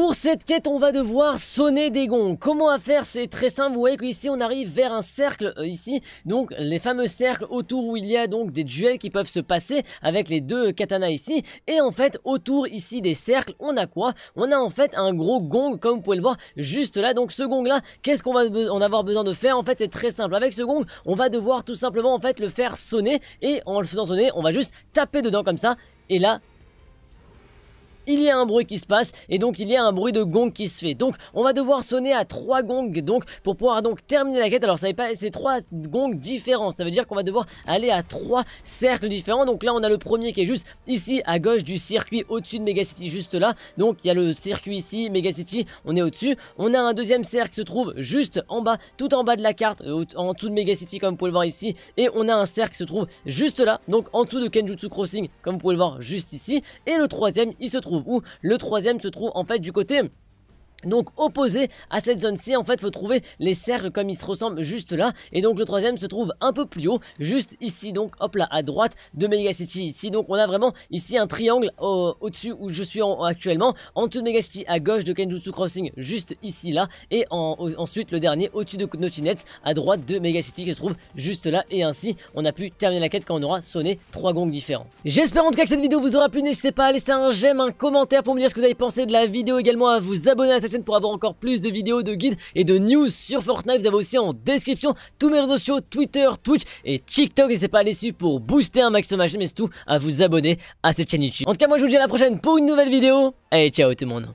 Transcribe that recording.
Pour cette quête, on va devoir sonner des gongs. Comment à faire C'est très simple. Vous voyez qu'ici, on arrive vers un cercle, euh, ici. Donc, les fameux cercles autour où il y a donc des duels qui peuvent se passer avec les deux katanas ici. Et en fait, autour ici des cercles, on a quoi On a en fait un gros gong, comme vous pouvez le voir, juste là. Donc, ce gong-là, qu'est-ce qu'on va en avoir besoin de faire En fait, c'est très simple. Avec ce gong, on va devoir tout simplement, en fait, le faire sonner. Et en le faisant sonner, on va juste taper dedans comme ça. Et là, il y a un bruit qui se passe et donc il y a un bruit de gong qui se fait. Donc on va devoir sonner à trois gongs donc pour pouvoir donc terminer la quête. Alors ça pas c'est trois gongs différents. Ça veut dire qu'on va devoir aller à trois cercles différents. Donc là on a le premier qui est juste ici à gauche du circuit au-dessus de Megacity juste là. Donc il y a le circuit ici, Megacity, on est au-dessus. On a un deuxième cercle qui se trouve juste en bas, tout en bas de la carte, en dessous de Megacity comme vous pouvez le voir ici. Et on a un cercle qui se trouve juste là, donc en dessous de Kenjutsu Crossing comme vous pouvez le voir juste ici. Et le troisième il se trouve où Le troisième se trouve en fait du côté donc opposé à cette zone-ci, en fait, faut trouver les cercles comme ils se ressemblent juste là. Et donc le troisième se trouve un peu plus haut, juste ici, donc hop là, à droite de Megacity ici. Donc on a vraiment ici un triangle au-dessus où je suis actuellement, en dessous de Megacity à gauche de Kenjutsu Crossing, juste ici là. Et ensuite le dernier au-dessus de Naughty à droite de Megacity qui se trouve juste là. Et ainsi, on a pu terminer la quête quand on aura sonné trois gongs différents. J'espère en tout cas que cette vidéo vous aura plu. N'hésitez pas à laisser un j'aime, un commentaire pour me dire ce que vous avez pensé de la vidéo également, à vous abonner à cette pour avoir encore plus de vidéos, de guides et de news sur Fortnite. Vous avez aussi en description tous mes réseaux sociaux, Twitter, Twitch et TikTok. N'hésitez pas à les suivre pour booster un maximum ma chaîne, mais surtout à vous abonner à cette chaîne YouTube. En tout cas, moi je vous dis à la prochaine pour une nouvelle vidéo. Allez, ciao tout le monde.